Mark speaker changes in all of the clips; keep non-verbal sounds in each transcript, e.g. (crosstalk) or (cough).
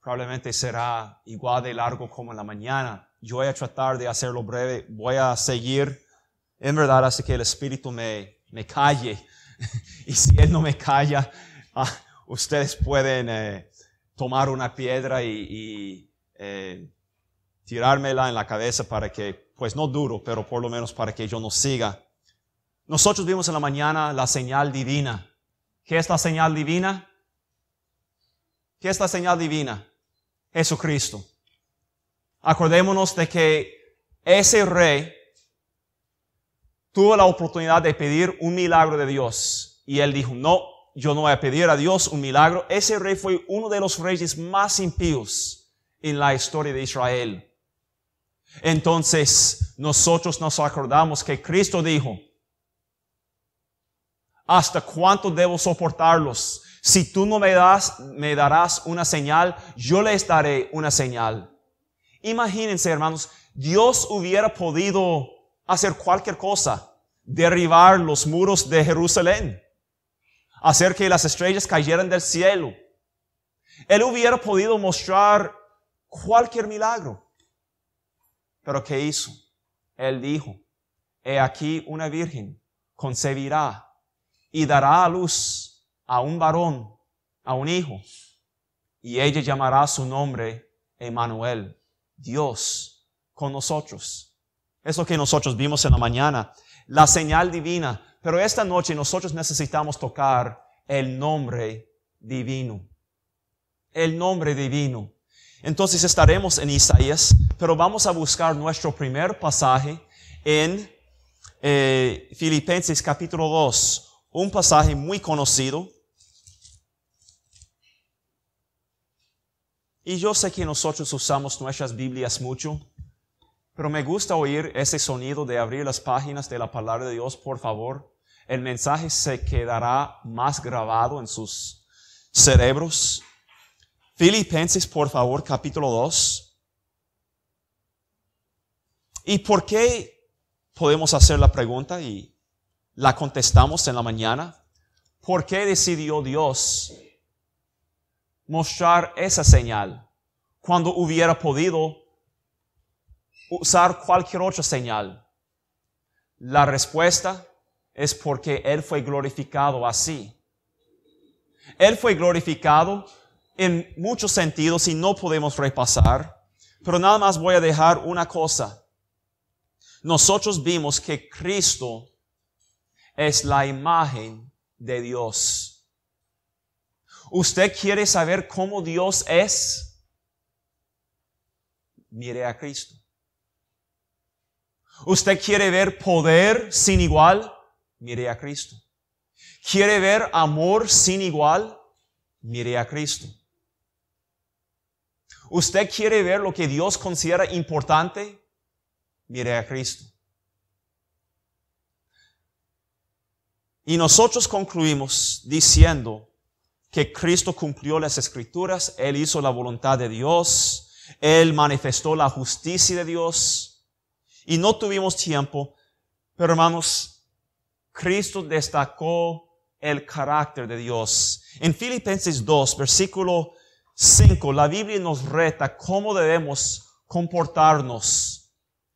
Speaker 1: probablemente será igual de largo como en la mañana. Yo voy a tratar de hacerlo breve, voy a seguir, en verdad, hasta que el Espíritu me, calle. (laughs) y si Él no me calla, ah, ustedes pueden eh, tomar una piedra y, eh, tirármela en la cabeza para que, pues no duro, pero por lo menos para que yo no siga. Nosotros vimos en la mañana la señal divina ¿Qué es la señal divina? ¿Qué es la señal divina? Jesucristo. Acordémonos de que ese rey tuvo la oportunidad de pedir un milagro de Dios. Y él dijo, no, yo no voy a pedir a Dios un milagro. Ese rey fue uno de los reyes más impíos en la historia de Israel. Entonces, nosotros nos acordamos que Cristo dijo, ¿Hasta cuánto debo soportarlos? Si tú no me das, me darás una señal, yo les daré una señal. Imagínense, hermanos, Dios hubiera podido hacer cualquier cosa, derribar los muros de Jerusalén, hacer que las estrellas cayeran del cielo. Él hubiera podido mostrar cualquier milagro. Pero ¿qué hizo? Él dijo, he aquí una virgen concebirá y dará a luz a un varón, a un hijo, y ella llamará su nombre Emmanuel, Dios con nosotros. Eso que nosotros vimos en la mañana, la señal divina. Pero esta noche nosotros necesitamos tocar el nombre divino. El nombre divino. Entonces estaremos en Isaías, pero vamos a buscar nuestro primer pasaje en eh, Filipenses capítulo 2, un pasaje muy conocido. Y yo sé que nosotros usamos nuestras Biblias mucho, pero me gusta oír ese sonido de abrir las páginas de la palabra de Dios, por favor. El mensaje se quedará más grabado en sus cerebros. Filipenses, por favor, capítulo 2. ¿Y por qué podemos hacer la pregunta? Y la contestamos en la mañana. ¿Por qué decidió Dios mostrar esa señal cuando hubiera podido usar cualquier otra señal? La respuesta es porque Él fue glorificado así. Él fue glorificado en muchos sentidos y no podemos repasar, pero nada más voy a dejar una cosa. Nosotros vimos que Cristo es la imagen de Dios. ¿Usted quiere saber cómo Dios es? Mire a Cristo. ¿Usted quiere ver poder sin igual? Mire a Cristo. ¿Quiere ver amor sin igual? Mire a Cristo. ¿Usted quiere ver lo que Dios considera importante? Mire a Cristo. Y nosotros concluimos diciendo que Cristo cumplió las escrituras, Él hizo la voluntad de Dios, Él manifestó la justicia de Dios y no tuvimos tiempo, pero hermanos, Cristo destacó el carácter de Dios. En Filipenses 2, versículo 5, la Biblia nos reta cómo debemos comportarnos.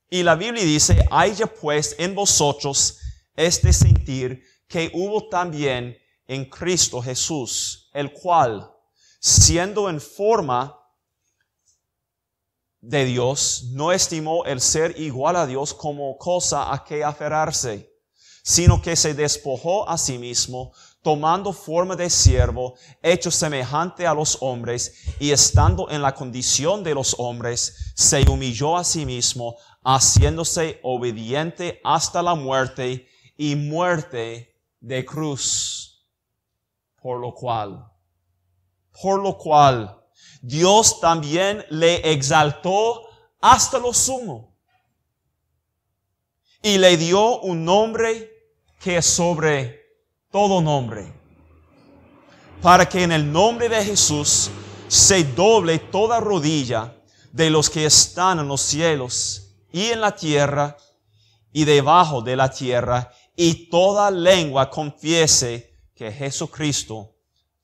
Speaker 1: Y la Biblia dice, ya pues en vosotros este sentir que hubo también en Cristo Jesús, el cual, siendo en forma de Dios, no estimó el ser igual a Dios como cosa a que aferrarse, sino que se despojó a sí mismo, tomando forma de siervo, hecho semejante a los hombres, y estando en la condición de los hombres, se humilló a sí mismo, haciéndose obediente hasta la muerte y muerte de cruz, por lo cual, por lo cual Dios también le exaltó hasta lo sumo y le dio un nombre que es sobre todo nombre, para que en el nombre de Jesús se doble toda rodilla de los que están en los cielos y en la tierra y debajo de la tierra y toda lengua confiese que Jesucristo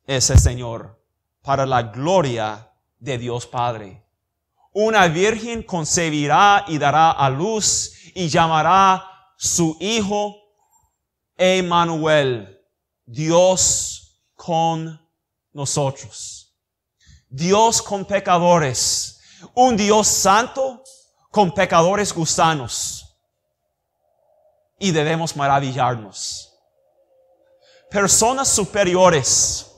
Speaker 1: es el Señor, para la gloria de Dios Padre. Una virgen concebirá y dará a luz y llamará su hijo Emmanuel, Dios con nosotros. Dios con pecadores, un Dios santo con pecadores gusanos y debemos maravillarnos. Personas superiores,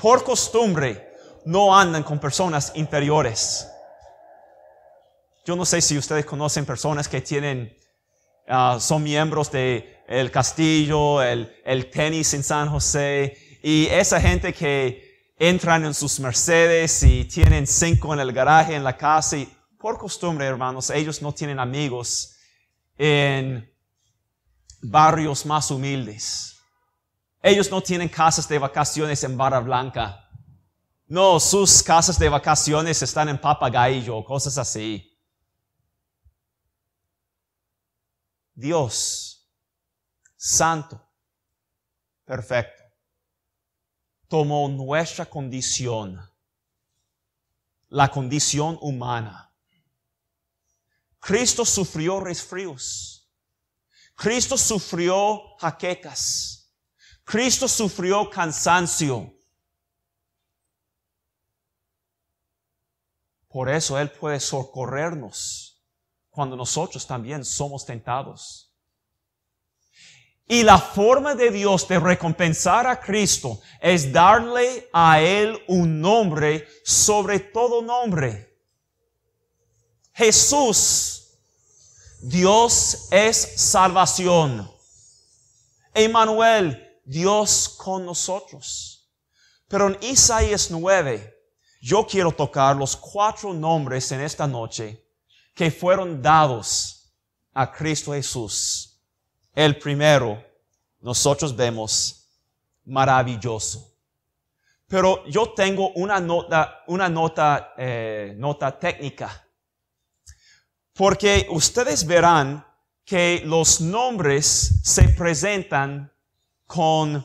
Speaker 1: por costumbre, no andan con personas inferiores. Yo no sé si ustedes conocen personas que tienen, ah, son miembros de el castillo, el, el tenis en San José, y esa gente que entran en sus Mercedes y tienen cinco en el garaje, en la casa, y por costumbre, hermanos, ellos no tienen amigos en barrios más humildes. Ellos no tienen casas de vacaciones en Barra Blanca. No, sus casas de vacaciones están en Papagayo cosas así. Dios, santo, perfecto, tomó nuestra condición, la condición humana. Cristo sufrió resfríos Cristo sufrió jaquecas. Cristo sufrió cansancio. Por eso Él puede socorrernos cuando nosotros también somos tentados. Y la forma de Dios de recompensar a Cristo es darle a Él un nombre sobre todo nombre. Jesús Dios es salvación. Emmanuel, Dios con nosotros. Pero en Isaías 9, yo quiero tocar los cuatro nombres en esta noche que fueron dados a Cristo Jesús. El primero, nosotros vemos maravilloso. Pero yo tengo una nota, una nota, eh, nota técnica porque ustedes verán que los nombres se presentan con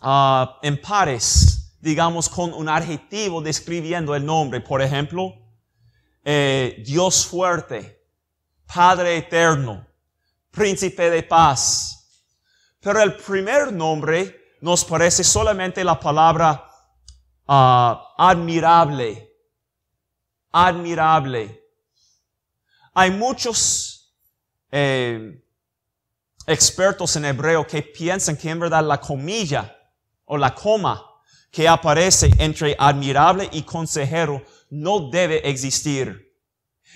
Speaker 1: ah, en pares, digamos con un adjetivo describiendo el nombre. Por ejemplo, eh, Dios fuerte, Padre eterno, Príncipe de paz. Pero el primer nombre nos parece solamente la palabra ah, admirable, admirable. Hay muchos eh, expertos en hebreo que piensan que en verdad la comilla o la coma que aparece entre admirable y consejero no debe existir.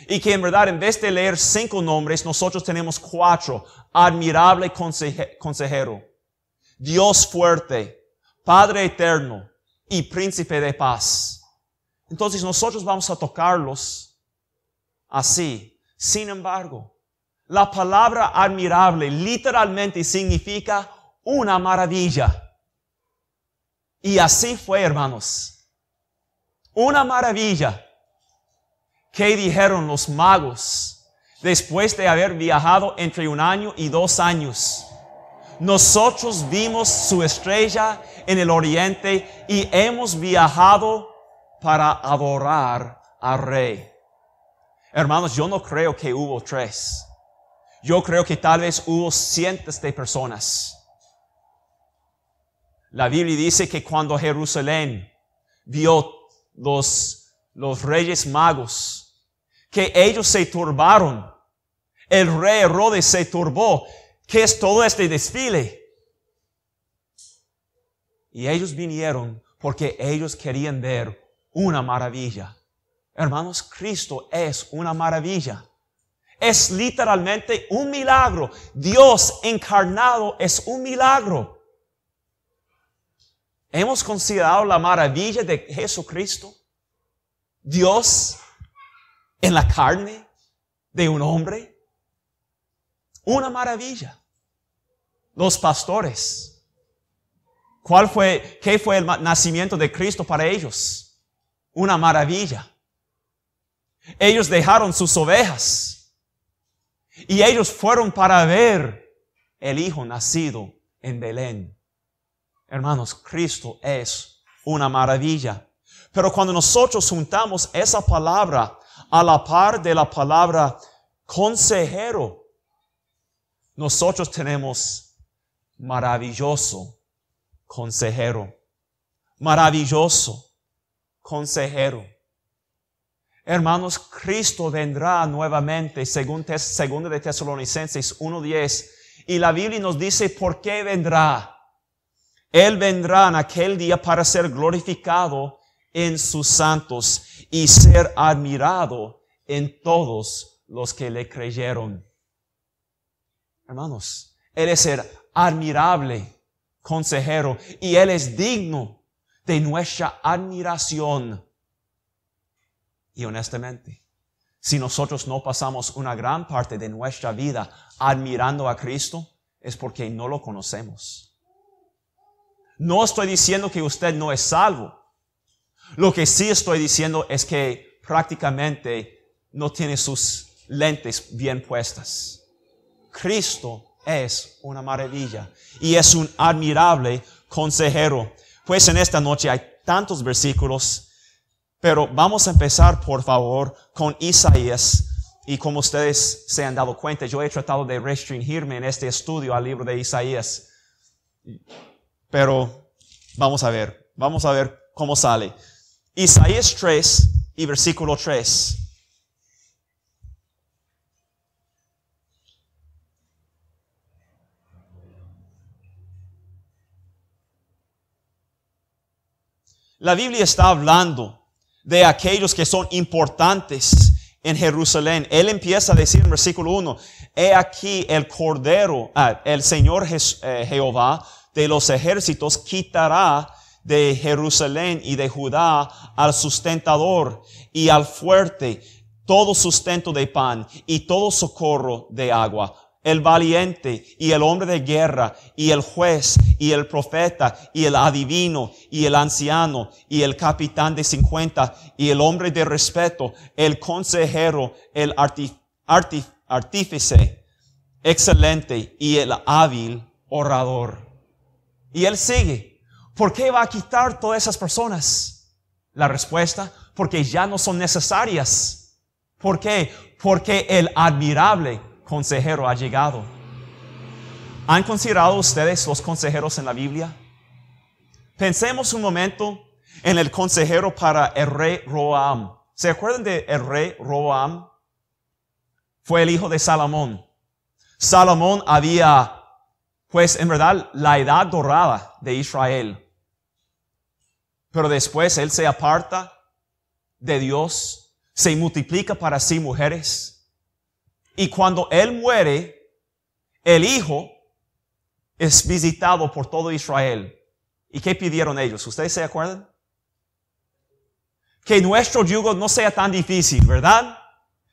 Speaker 1: Y que en verdad en vez de leer cinco nombres, nosotros tenemos cuatro. Admirable consejero, Dios fuerte, Padre eterno y príncipe de paz. Entonces nosotros vamos a tocarlos así, sin embargo, la palabra admirable literalmente significa una maravilla. Y así fue, hermanos. Una maravilla que dijeron los magos después de haber viajado entre un año y dos años. Nosotros vimos su estrella en el oriente y hemos viajado para adorar al rey. Hermanos, yo no creo que hubo tres. Yo creo que tal vez hubo cientos de personas. La Biblia dice que cuando Jerusalén vio los, los reyes magos, que ellos se turbaron. El rey Herodes se turbó. ¿Qué es todo este desfile? Y ellos vinieron porque ellos querían ver una maravilla. Hermanos, Cristo es una maravilla. Es literalmente un milagro. Dios encarnado es un milagro. Hemos considerado la maravilla de Jesucristo. Dios en la carne de un hombre. Una maravilla. Los pastores. ¿Cuál fue, qué fue el nacimiento de Cristo para ellos? Una maravilla. Ellos dejaron sus ovejas y ellos fueron para ver el Hijo nacido en Belén. Hermanos, Cristo es una maravilla. Pero cuando nosotros juntamos esa palabra a la par de la palabra consejero, nosotros tenemos maravilloso consejero, maravilloso consejero. Hermanos, Cristo vendrá nuevamente, según 2 de Tesalonicenses 1.10. Y la Biblia nos dice por qué vendrá. Él vendrá en aquel día para ser glorificado en sus santos y ser admirado en todos los que le creyeron. Hermanos, Él es el admirable consejero y Él es digno de nuestra admiración y honestamente, si nosotros no pasamos una gran parte de nuestra vida admirando a Cristo, es porque no lo conocemos. No estoy diciendo que usted no es salvo. Lo que sí estoy diciendo es que prácticamente no tiene sus lentes bien puestas. Cristo es una maravilla y es un admirable consejero. Pues en esta noche hay tantos versículos pero vamos a empezar, por favor, con Isaías. Y como ustedes se han dado cuenta, yo he tratado de restringirme en este estudio al libro de Isaías. Pero vamos a ver, vamos a ver cómo sale. Isaías 3 y versículo 3. La Biblia está hablando de aquellos que son importantes en Jerusalén. Él empieza a decir en versículo 1, he aquí el Cordero, ah, el Señor eh, Jehová de los ejércitos quitará de Jerusalén y de Judá al sustentador y al fuerte todo sustento de pan y todo socorro de agua el valiente y el hombre de guerra y el juez y el profeta y el adivino y el anciano y el capitán de cincuenta y el hombre de respeto, el consejero, el artífice excelente y el hábil orador. Y él sigue. ¿Por qué va a quitar todas esas personas? La respuesta, porque ya no son necesarias. ¿Por qué? Porque el admirable, consejero ha llegado. ¿Han considerado ustedes los consejeros en la Biblia? Pensemos un momento en el consejero para el rey Roam. ¿Se acuerdan de el rey Roam? Fue el hijo de Salomón. Salomón había, pues en verdad, la edad dorada de Israel. Pero después él se aparta de Dios, se multiplica para sí mujeres y cuando él muere, el hijo es visitado por todo Israel. ¿Y qué pidieron ellos? ¿Ustedes se acuerdan? Que nuestro yugo no sea tan difícil, ¿verdad?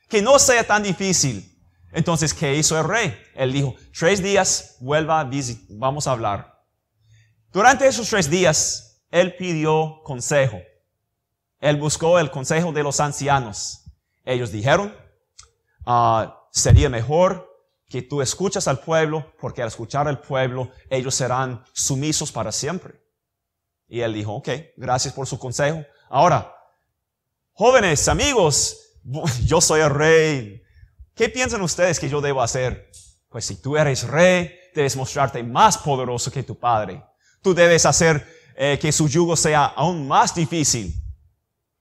Speaker 1: Que no sea tan difícil. Entonces, ¿qué hizo el rey? Él dijo, tres días, vuelva a visitar, vamos a hablar. Durante esos tres días, él pidió consejo. Él buscó el consejo de los ancianos. Ellos dijeron, ah, sería mejor que tú escuchas al pueblo, porque al escuchar al pueblo ellos serán sumisos para siempre. Y él dijo, ok, gracias por su consejo. Ahora, jóvenes, amigos, (laughs) yo soy el rey. ¿Qué piensan ustedes que yo debo hacer? Pues si tú eres rey, debes mostrarte más poderoso que tu padre. Tú debes hacer eh, que su yugo sea aún más difícil.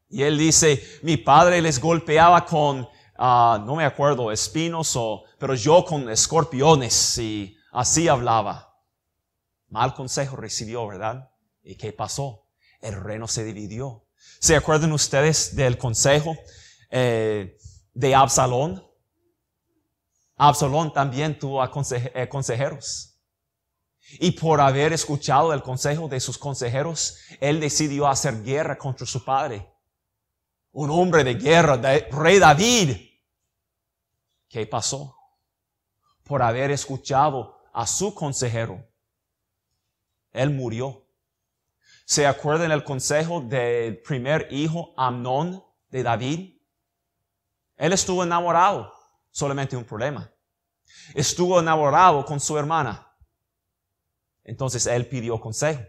Speaker 1: Y él dice, mi padre les golpeaba con Ah, no me acuerdo, espinos o, pero yo con escorpiones y así hablaba. Mal consejo recibió, ¿verdad? ¿Y qué pasó? El reino se dividió. ¿Se acuerdan ustedes del consejo eh, de Absalón? Absalón también tuvo eh, consejeros. Y por haber escuchado el consejo de sus consejeros, él decidió hacer guerra contra su padre. Un hombre de guerra, de, rey David, ¿Qué pasó? Por haber escuchado a su consejero. Él murió. ¿Se acuerdan el consejo del primer hijo Amnón de David? Él estuvo enamorado, solamente un problema. Estuvo enamorado con su hermana. Entonces él pidió consejo.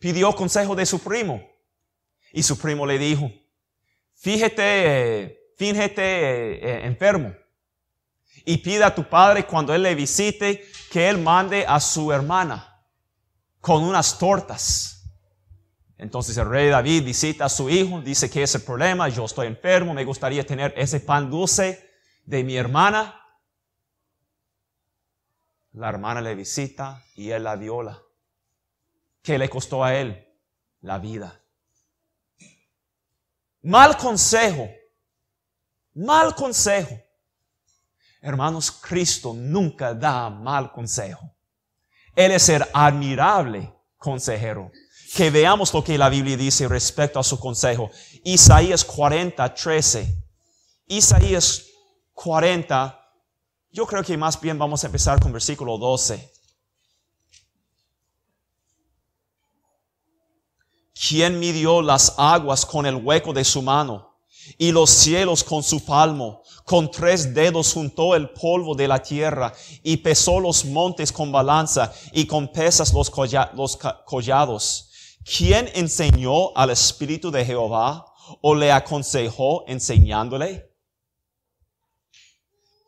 Speaker 1: Pidió consejo de su primo. Y su primo le dijo, Fíjete, fíjete eh, enfermo. Y pide a tu padre cuando él le visite que él mande a su hermana con unas tortas. Entonces el rey David visita a su hijo, dice que es el problema, yo estoy enfermo, me gustaría tener ese pan dulce de mi hermana. La hermana le visita y él la viola. ¿Qué le costó a él? La vida. Mal consejo. Mal consejo. Hermanos, Cristo nunca da mal consejo. Él es el admirable consejero. Que veamos lo que la Biblia dice respecto a su consejo. Isaías 40, 13. Isaías 40, yo creo que más bien vamos a empezar con versículo 12. ¿Quién midió las aguas con el hueco de su mano? y los cielos con su palmo. Con tres dedos juntó el polvo de la tierra y pesó los montes con balanza y con pesas los, collados. ¿Quién enseñó al Espíritu de Jehová o le aconsejó enseñándole?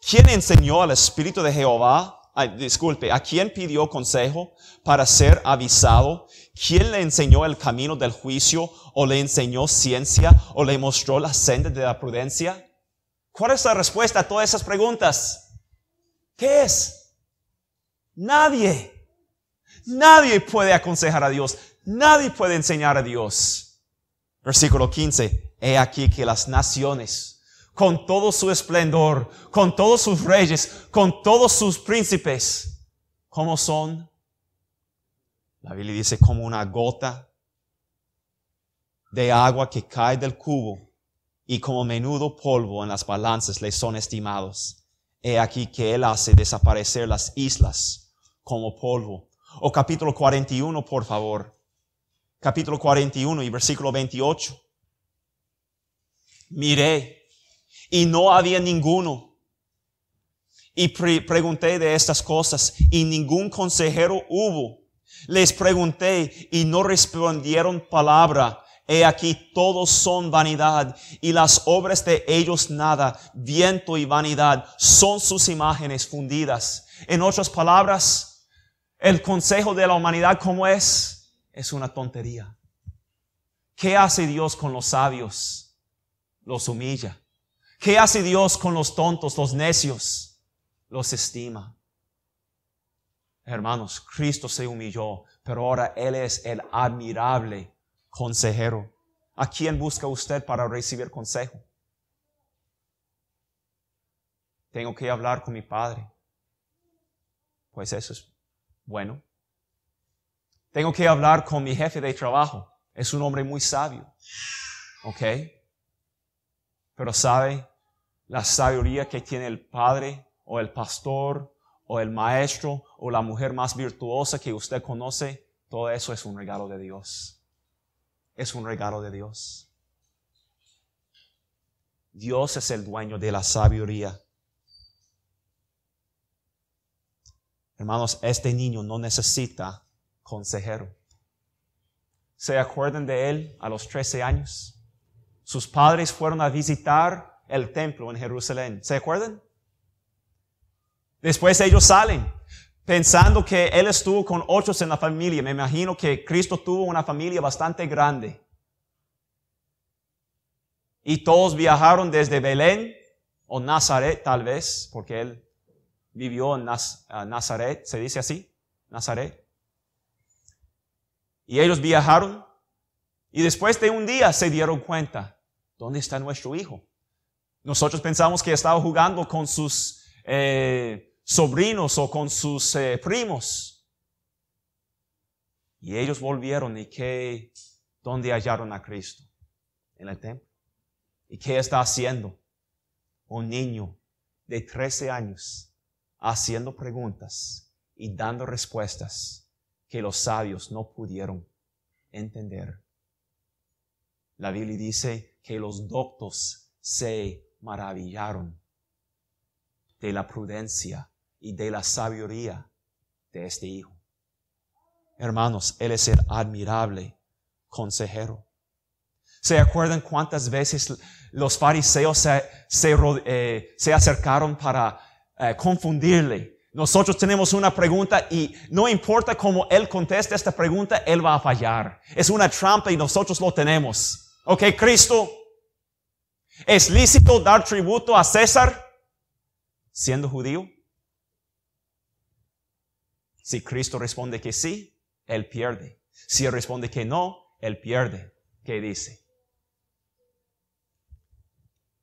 Speaker 1: ¿Quién enseñó al Espíritu de Jehová disculpe, ¿a quién pidió consejo para ser avisado? ¿Quién le enseñó el camino del juicio o le enseñó ciencia o le mostró la senda de la prudencia? ¿Cuál es la respuesta a todas esas preguntas? ¿Qué es? Nadie. Nadie puede aconsejar a Dios. Nadie puede enseñar a Dios. Versículo 15. He aquí que las naciones con todo su esplendor, con todos sus reyes, con todos sus príncipes. ¿Cómo son? La Biblia dice como una gota de agua que cae del cubo y como menudo polvo en las balanzas le son estimados. He aquí que Él hace desaparecer las islas como polvo. O capítulo 41, por favor. Capítulo 41 y versículo 28. Miré y no había ninguno. Y pregunté de estas cosas y ningún consejero hubo. Les pregunté y no respondieron palabra. He aquí todos son vanidad y las obras de ellos nada, viento y vanidad son sus imágenes fundidas. En otras palabras, el consejo de la humanidad como es, es una tontería. ¿Qué hace Dios con los sabios? Los humilla. ¿Qué hace Dios con los tontos, los necios? Los estima. Hermanos, Cristo se humilló, pero ahora Él es el admirable consejero. ¿A quién busca usted para recibir consejo? Tengo que hablar con mi padre. Pues eso es bueno. Tengo que hablar con mi jefe de trabajo. Es un hombre muy sabio. ¿Ok? Pero sabe, la sabiduría que tiene el padre o el pastor o el maestro o la mujer más virtuosa que usted conoce, todo eso es un regalo de Dios. Es un regalo de Dios. Dios es el dueño de la sabiduría. Hermanos, este niño no necesita consejero. ¿Se acuerdan de él a los 13 años? Sus padres fueron a visitar el templo en Jerusalén. ¿Se acuerdan? Después ellos salen pensando que él estuvo con ocho en la familia. Me imagino que Cristo tuvo una familia bastante grande. Y todos viajaron desde Belén o Nazaret tal vez, porque él vivió en Nazaret, se dice así, Nazaret. Y ellos viajaron y después de un día se dieron cuenta, ¿dónde está nuestro hijo? Nosotros pensamos que estaba jugando con sus eh, sobrinos o con sus eh, primos. Y ellos volvieron y que, ¿dónde hallaron a Cristo? En el templo. ¿Y qué está haciendo? Un niño de 13 años haciendo preguntas y dando respuestas que los sabios no pudieron entender. La Biblia dice que los doctos se maravillaron de la prudencia y de la sabiduría de este hijo. Hermanos, Él es el admirable consejero. ¿Se acuerdan cuántas veces los fariseos se, eh, acercaron para eh, confundirle? Nosotros tenemos una pregunta y no importa cómo Él conteste esta pregunta, Él va a fallar. Es una trampa y nosotros lo tenemos. Ok, Cristo, ¿Es lícito dar tributo a César siendo judío? Si Cristo responde que sí, él pierde. Si él responde que no, él pierde. ¿Qué dice?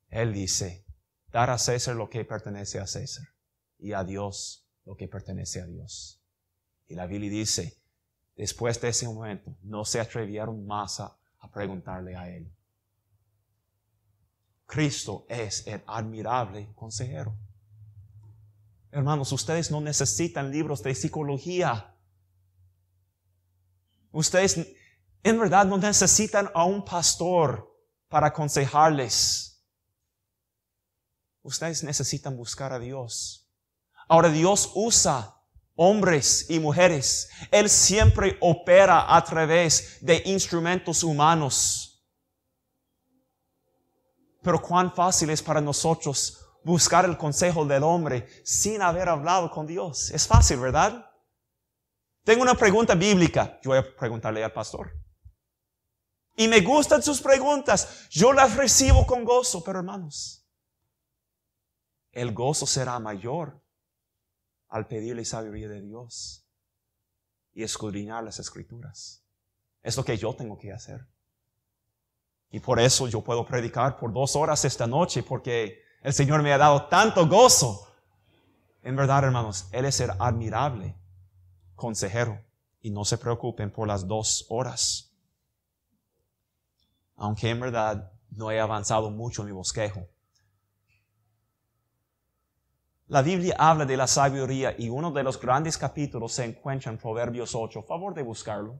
Speaker 1: Él dice, dar a César lo que pertenece a César y a Dios lo que pertenece a Dios. Y la Biblia dice, después de ese momento, no se atrevieron más a, a preguntarle a él. Cristo es el admirable consejero. Hermanos, ustedes no necesitan libros de psicología. Ustedes en verdad no necesitan a un pastor para aconsejarles. Ustedes necesitan buscar a Dios. Ahora Dios usa hombres y mujeres. Él siempre opera a través de instrumentos humanos. Pero cuán fácil es para nosotros buscar el consejo del hombre sin haber hablado con Dios. Es fácil, ¿verdad? Tengo una pregunta bíblica. Yo voy a preguntarle al pastor. Y me gustan sus preguntas. Yo las recibo con gozo, pero hermanos, el gozo será mayor al pedirle sabiduría de Dios y escudriñar las escrituras. Es lo que yo tengo que hacer. Y por eso yo puedo predicar por dos horas esta noche, porque el Señor me ha dado tanto gozo. En verdad, hermanos, Él es el admirable consejero. Y no se preocupen por las dos horas. Aunque en verdad no he avanzado mucho en mi bosquejo. La Biblia habla de la sabiduría y uno de los grandes capítulos se encuentra en Proverbios 8. Favor de buscarlo.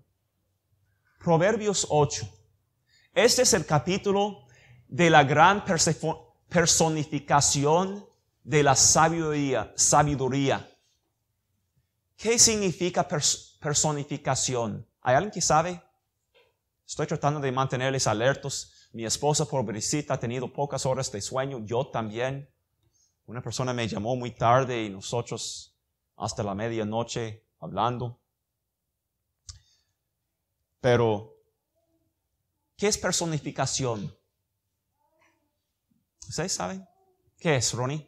Speaker 1: Proverbios 8 este es el capítulo de la gran personificación de la sabiduría. ¿Qué significa personificación? ¿Hay alguien que sabe? Estoy tratando de mantenerles alertos. Mi esposa pobrecita ha tenido pocas horas de sueño, yo también. Una persona me llamó muy tarde y nosotros hasta la medianoche hablando. Pero ¿Qué es personificación? ¿Ustedes saben? ¿Qué es, Ronnie?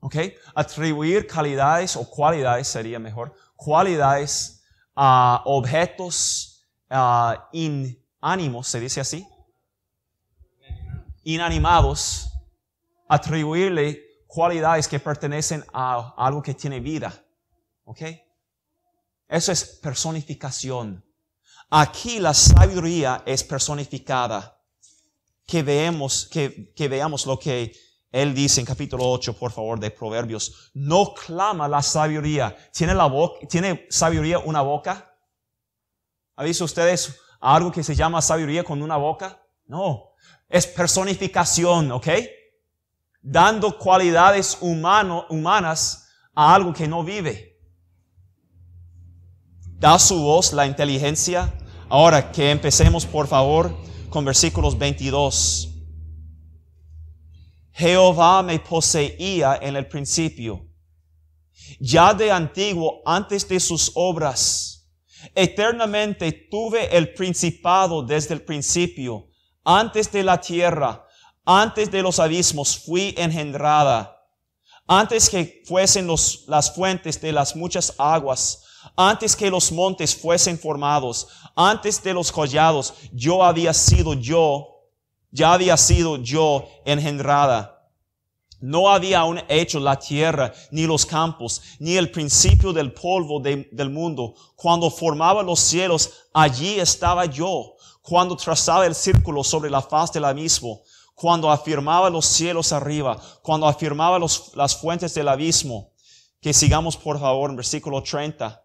Speaker 1: ¿Ok? Atribuir calidades o cualidades sería mejor. Cualidades a ah, objetos ah, inánimos, se dice así. Inanimados. Atribuirle cualidades que pertenecen a algo que tiene vida. ¿Ok? Eso es personificación. Aquí la sabiduría es personificada. Que veamos, que, veamos lo que él dice en capítulo 8, por favor, de Proverbios. No clama la sabiduría. ¿Tiene, la boca, ¿tiene sabiduría una boca? ¿Ha visto ustedes algo que se llama sabiduría con una boca? No. Es personificación, ¿ok? Dando cualidades humanas a algo que no vive. Da su voz la inteligencia. Ahora que empecemos, por favor, con versículos 22. Jehová me poseía en el principio, ya de antiguo, antes de sus obras. Eternamente tuve el principado desde el principio, antes de la tierra, antes de los abismos fui engendrada, antes que fuesen los, las fuentes de las muchas aguas, antes que los montes fuesen formados, antes de los collados, yo había sido yo, ya había sido yo engendrada. No había aún hecho la tierra, ni los campos, ni el principio del polvo del mundo. Cuando formaba los cielos, allí estaba yo. Cuando trazaba el círculo sobre la faz del abismo, cuando afirmaba los cielos arriba, cuando afirmaba las fuentes del abismo. Que sigamos, por favor, en versículo 30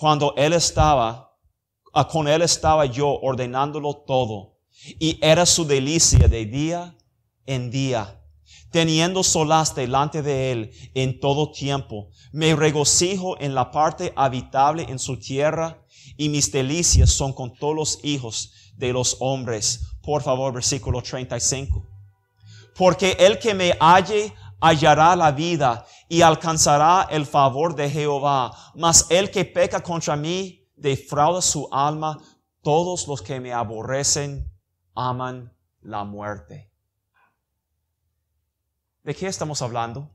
Speaker 1: cuando él estaba, ah, con él estaba yo ordenándolo todo, y era su delicia de día en día teniendo solaz delante de él en todo tiempo. Me regocijo en la parte habitable en su tierra y mis delicias son con todos los hijos de los hombres. Por favor, versículo 35. Porque el que me halle hallará la vida y alcanzará el favor de Jehová. Mas el que peca contra mí defrauda su alma. Todos los que me aborrecen aman la muerte. ¿De qué estamos hablando?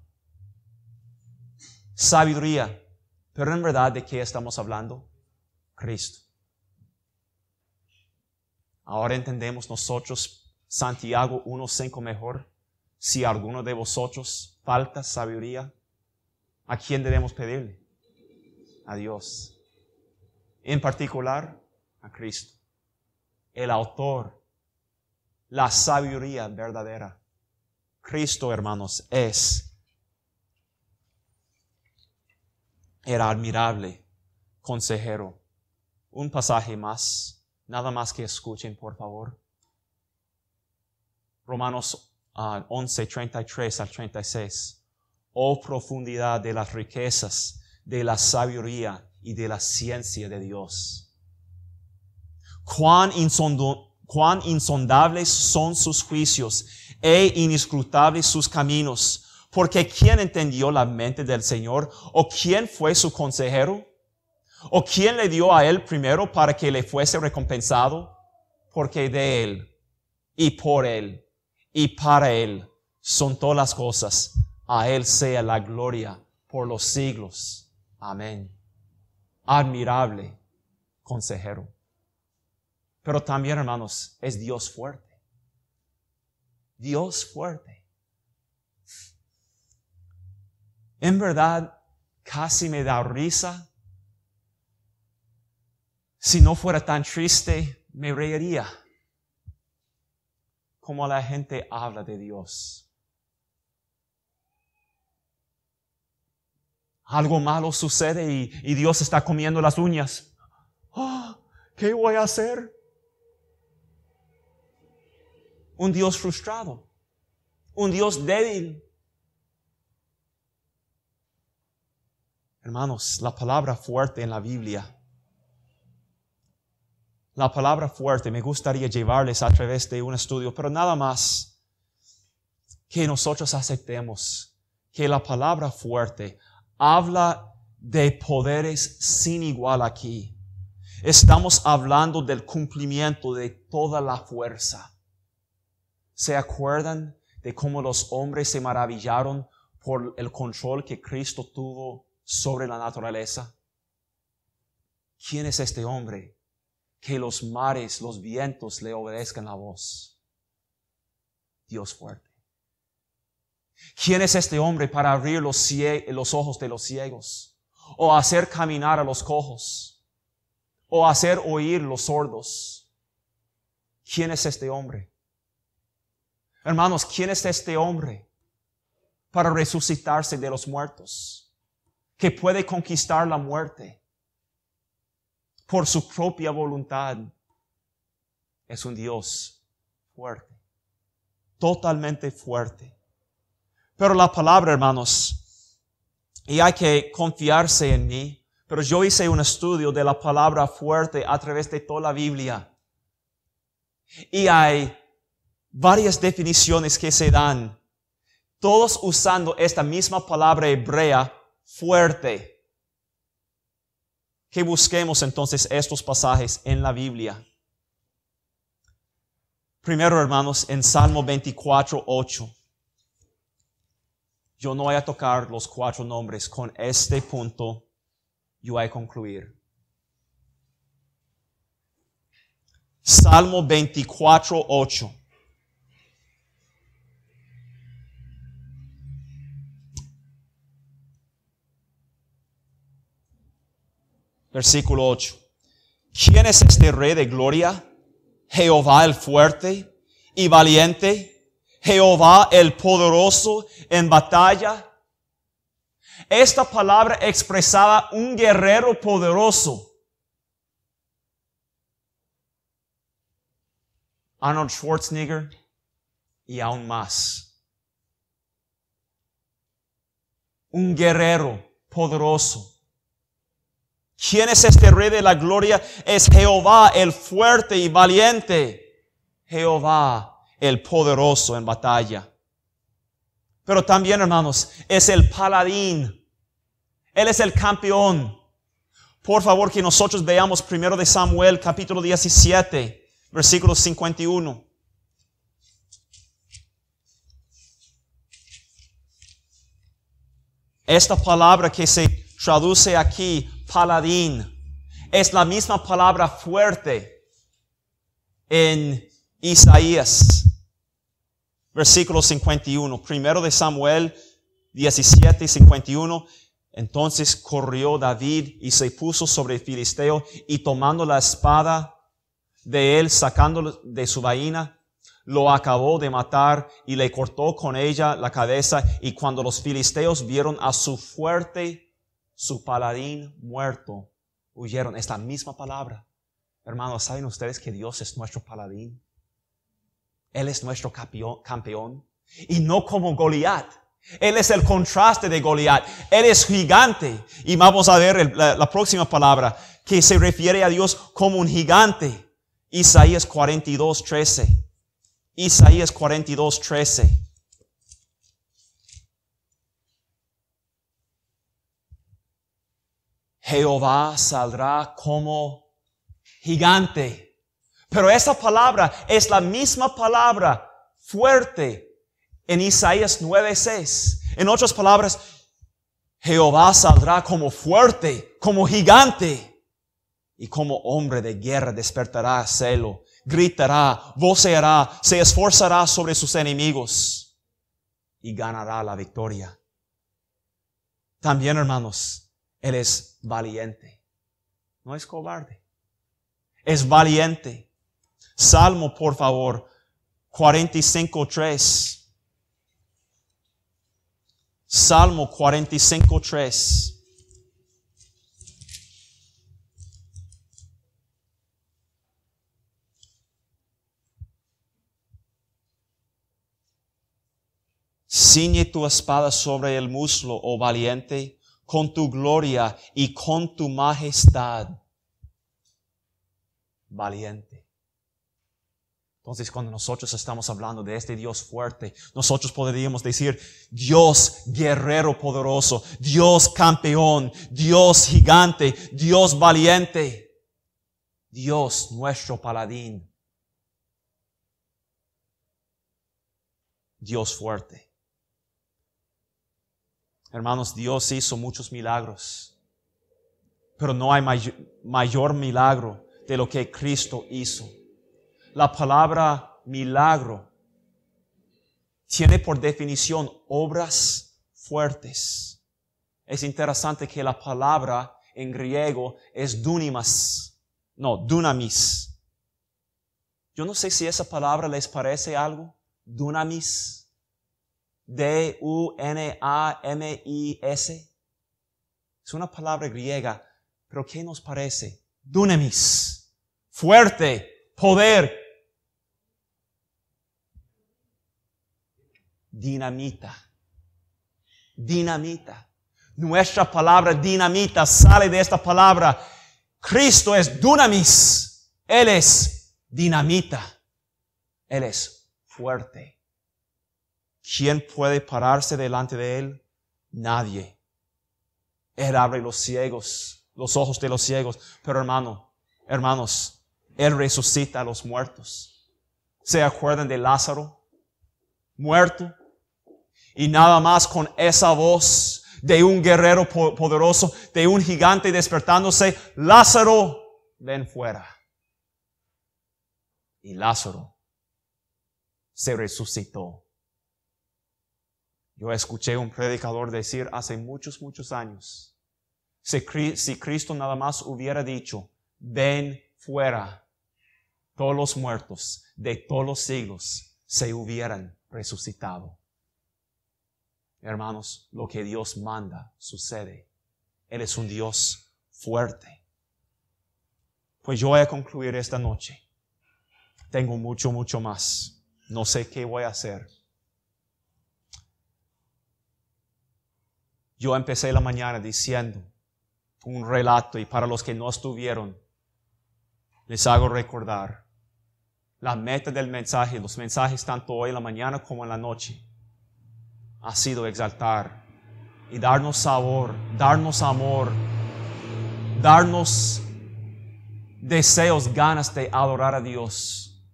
Speaker 1: Sabiduría. Pero en verdad, ¿de qué estamos hablando? Cristo. Ahora entendemos nosotros Santiago 1.5 mejor si alguno de vosotros falta sabiduría, ¿a quién debemos pedirle? A Dios. En particular, a Cristo, el autor, la sabiduría verdadera. Cristo, hermanos, es. Era admirable, consejero. Un pasaje más, nada más que escuchen, por favor. Romanos 1133 11, 33 al 36. Oh profundidad de las riquezas, de la sabiduría y de la ciencia de Dios. Cuán, cuán insondables son sus juicios e inescrutables sus caminos. Porque ¿quién entendió la mente del Señor? ¿O quién fue su consejero? ¿O quién le dio a él primero para que le fuese recompensado? Porque de él y por él y para Él son todas las cosas. A Él sea la gloria por los siglos. Amén. Admirable consejero. Pero también, hermanos, es Dios fuerte. Dios fuerte. En verdad, casi me da risa. Si no fuera tan triste, me reiría. Como la gente habla de Dios. Algo malo sucede y, Dios está comiendo las uñas. ¡Ah! ¿Qué voy a hacer? Un Dios frustrado, un Dios débil. Hermanos, la palabra fuerte en la Biblia la palabra fuerte me gustaría llevarles a través de un estudio, pero nada más que nosotros aceptemos que la palabra fuerte habla de poderes sin igual aquí. Estamos hablando del cumplimiento de toda la fuerza. ¿Se acuerdan de cómo los hombres se maravillaron por el control que Cristo tuvo sobre la naturaleza? ¿Quién es este hombre que los mares, los vientos le obedezcan la voz. Dios fuerte. ¿Quién es este hombre para abrir los, ojos de los ciegos? O hacer caminar a los cojos? O hacer oír los sordos? ¿Quién es este hombre? Hermanos, ¿quién es este hombre para resucitarse de los muertos? Que puede conquistar la muerte por su propia voluntad. Es un Dios fuerte, totalmente fuerte. Pero la palabra, hermanos, y hay que confiarse en mí, pero yo hice un estudio de la palabra fuerte a través de toda la Biblia. Y hay varias definiciones que se dan, todos usando esta misma palabra hebrea, fuerte que busquemos entonces estos pasajes en la Biblia. Primero, hermanos, en Salmo 24:8. Yo no voy a tocar los cuatro nombres. Con este punto yo voy a concluir. Salmo 24, 8. versículo 8. ¿Quién es este rey de gloria? Jehová el fuerte y valiente, Jehová el poderoso en batalla. Esta palabra expresaba un guerrero poderoso. Arnold Schwarzenegger y aún más. Un guerrero poderoso. ¿Quién es este rey de la gloria? Es Jehová el fuerte y valiente. Jehová el poderoso en batalla. Pero también, hermanos, es el paladín. Él es el campeón. Por favor, que nosotros veamos primero de Samuel, capítulo 17, versículo 51. Esta palabra que se traduce aquí paladín. Es la misma palabra fuerte en Isaías, versículo 51, primero de Samuel 17, 51. Entonces corrió David y se puso sobre el filisteo y tomando la espada de él, sacándolo de su vaina, lo acabó de matar y le cortó con ella la cabeza. Y cuando los filisteos vieron a su fuerte su paladín muerto, huyeron. esta misma palabra. Hermanos, ¿saben ustedes que Dios es nuestro paladín? Él es nuestro campeón. Y no como Goliat. Él es el contraste de Goliat. Él es gigante. Y vamos a ver la, próxima palabra que se refiere a Dios como un gigante. Isaías 42, 13. Isaías 42, 13. Jehová saldrá como gigante. Pero esa palabra es la misma palabra fuerte en Isaías 9:6. En otras palabras, Jehová saldrá como fuerte, como gigante y como hombre de guerra despertará celo, gritará, voceará, se esforzará sobre sus enemigos y ganará la victoria. También, hermanos, él es valiente. No es cobarde. Es valiente. Salmo, por favor, 45.3. Salmo 45.3. Ciñe tu espada sobre el muslo, oh valiente, con tu gloria y con tu majestad. Valiente. Entonces, cuando nosotros estamos hablando de este Dios fuerte, nosotros podríamos decir, Dios guerrero poderoso, Dios campeón, Dios gigante, Dios valiente, Dios nuestro paladín, Dios fuerte. Hermanos, Dios hizo muchos milagros, pero no hay mayor milagro de lo que Cristo hizo. La palabra milagro tiene por definición obras fuertes. Es interesante que la palabra en griego es dunimas, no, dunamis. Yo no sé si esa palabra les parece algo, dunamis. D-U-N-A-M-I-S. Es una palabra griega, pero ¿qué nos parece? Dunamis. Fuerte, poder. Dinamita. Dinamita. Nuestra palabra dinamita sale de esta palabra. Cristo es dunamis. Él es dinamita. Él es fuerte. ¿Quién puede pararse delante de él? Nadie. Él abre los ciegos, los ojos de los ciegos. Pero hermano, hermanos, Él resucita a los muertos. ¿Se acuerdan de Lázaro? Muerto. Y nada más con esa voz de un guerrero poderoso, de un gigante despertándose, Lázaro, ven fuera. Y Lázaro se resucitó yo escuché un predicador decir hace muchos, muchos años, si, Cristo nada más hubiera dicho, ven fuera, todos los muertos de todos los siglos se hubieran resucitado. Hermanos, lo que Dios manda sucede. Él es un Dios fuerte. Pues yo voy a concluir esta noche. Tengo mucho, mucho más. No sé qué voy a hacer. Yo empecé la mañana diciendo un relato y para los que no estuvieron, les hago recordar la meta del mensaje, los mensajes tanto hoy en la mañana como en la noche, ha sido exaltar y darnos sabor, darnos amor, darnos deseos, ganas de adorar a Dios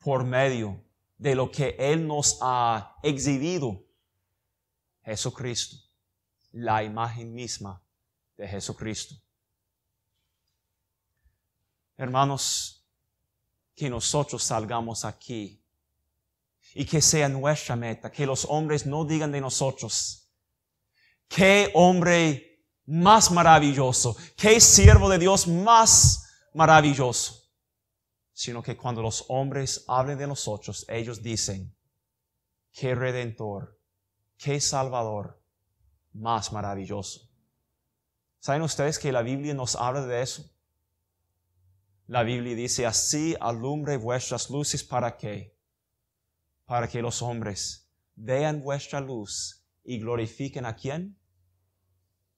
Speaker 1: por medio de lo que Él nos ha exhibido, Jesucristo la imagen misma de Jesucristo. Hermanos, que nosotros salgamos aquí y que sea nuestra meta, que los hombres no digan de nosotros, qué hombre más maravilloso, qué siervo de Dios más maravilloso, sino que cuando los hombres hablen de nosotros, ellos dicen, qué redentor, qué salvador, más maravilloso. ¿Saben ustedes que la Biblia nos habla de eso? La Biblia dice, así alumbre vuestras luces para qué? Para que los hombres vean vuestra luz y glorifiquen a quién?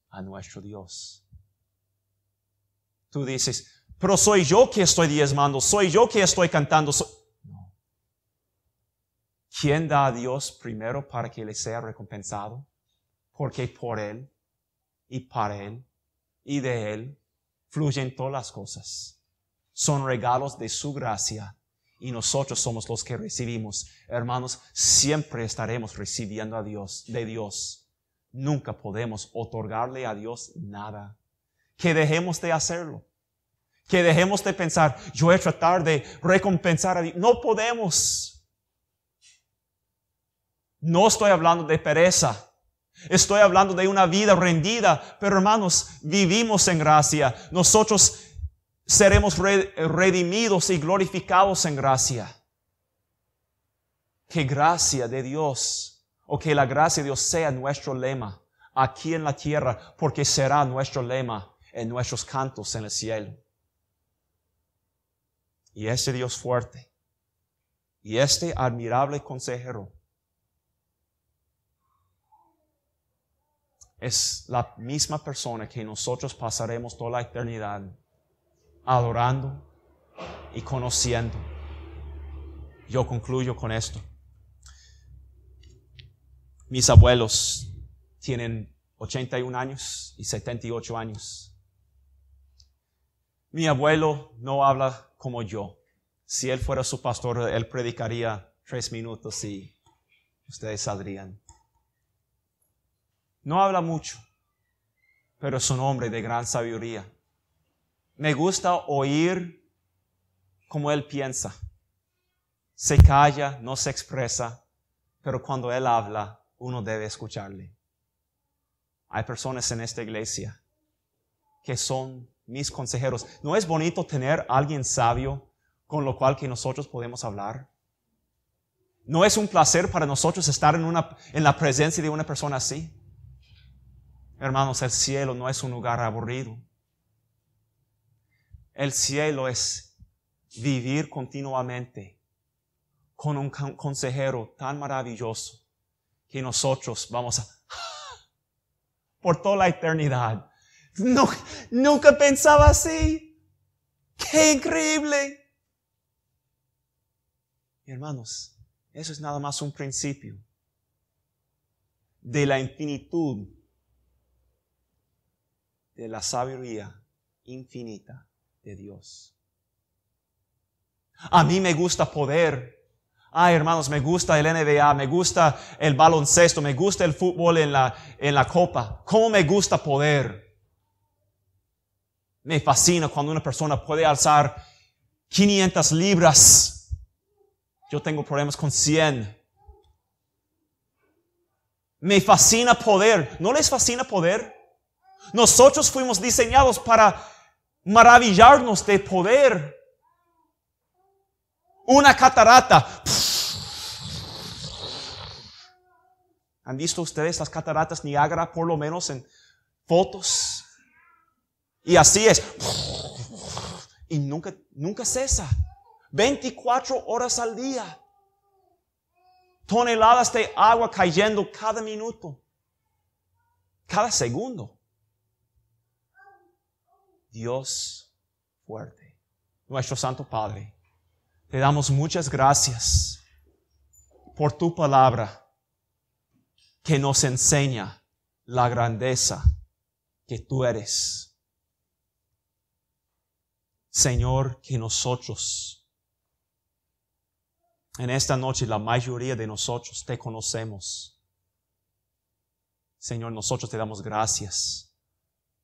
Speaker 1: A nuestro Dios. Tú dices, pero soy yo que estoy diezmando, soy yo que estoy cantando. ¿Quién da a Dios primero para que le sea recompensado? porque por Él y para Él y de Él fluyen todas las cosas. Son regalos de su gracia y nosotros somos los que recibimos. Hermanos, siempre estaremos recibiendo a Dios, de Dios. Nunca podemos otorgarle a Dios nada. Que dejemos de hacerlo. Que dejemos de pensar, yo voy a tratar de recompensar a Dios. No podemos. No estoy hablando de pereza. Estoy hablando de una vida rendida, pero hermanos, vivimos en gracia. Nosotros seremos redimidos y glorificados en gracia. Que gracia de Dios o que la gracia de Dios sea nuestro lema aquí en la tierra, porque será nuestro lema en nuestros cantos en el cielo. Y ese Dios fuerte y este admirable consejero es la misma persona que nosotros pasaremos toda la eternidad adorando y conociendo. Yo concluyo con esto. Mis abuelos tienen 81 años y 78 años. Mi abuelo no habla como yo. Si él fuera su pastor, él predicaría tres minutos y ustedes saldrían. No habla mucho, pero es un hombre de gran sabiduría. Me gusta oír como él piensa. Se calla, no se expresa, pero cuando él habla, uno debe escucharle. Hay personas en esta iglesia que son mis consejeros. ¿No es bonito tener alguien sabio con lo cual que nosotros podemos hablar? ¿No es un placer para nosotros estar en, una, en la presencia de una persona así? Hermanos, el cielo no es un lugar aburrido. El cielo es vivir continuamente con un consejero tan maravilloso que nosotros vamos a (laughs) por toda la eternidad. No, nunca pensaba así. ¡Qué increíble! Hermanos, eso es nada más un principio de la infinitud de la sabiduría infinita de Dios. A mí me gusta poder. Ay, hermanos, me gusta el NBA, me gusta el baloncesto, me gusta el fútbol en la, en la copa. ¿Cómo me gusta poder? Me fascina cuando una persona puede alzar 500 libras. Yo tengo problemas con 100. Me fascina poder. ¿No les fascina poder? Nosotros fuimos diseñados para maravillarnos de poder. Una catarata. ¿Han visto ustedes las cataratas Niagara por lo menos en fotos? Y así es. Y nunca, nunca cesa. 24 horas al día. Toneladas de agua cayendo cada minuto. Cada segundo. Dios fuerte, nuestro Santo Padre. Te damos muchas gracias por tu palabra que nos enseña la grandeza que tú eres. Señor, que nosotros, en esta noche la mayoría de nosotros te conocemos. Señor, nosotros te damos gracias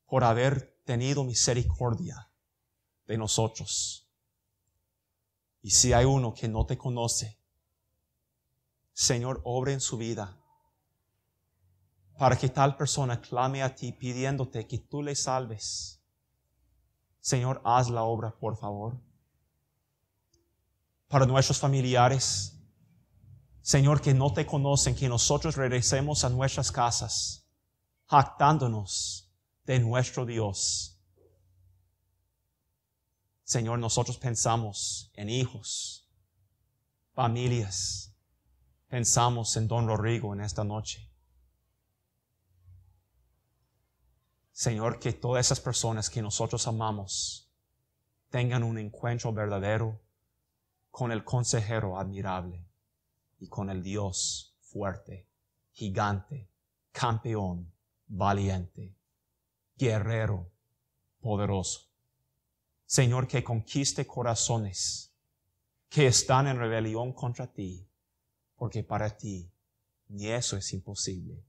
Speaker 1: por haber tenido misericordia de nosotros. Y si hay uno que no te conoce, Señor, obre en su vida para que tal persona clame a ti pidiéndote que tú le salves. Señor, haz la obra, por favor. Para nuestros familiares, Señor, que no te conocen, que nosotros regresemos a nuestras casas, jactándonos de nuestro Dios. Señor, nosotros pensamos en hijos, familias, pensamos en don Rodrigo en esta noche. Señor, que todas esas personas que nosotros amamos tengan un encuentro verdadero con el consejero admirable y con el Dios fuerte, gigante, campeón, valiente guerrero poderoso. Señor, que conquiste corazones que están en rebelión contra ti, porque para ti ni eso es imposible.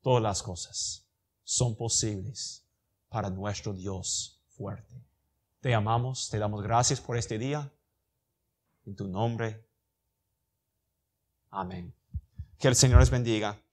Speaker 1: Todas las cosas son posibles para nuestro Dios fuerte. Te amamos, te damos gracias por este día. En tu nombre. Amén. Que el Señor les bendiga.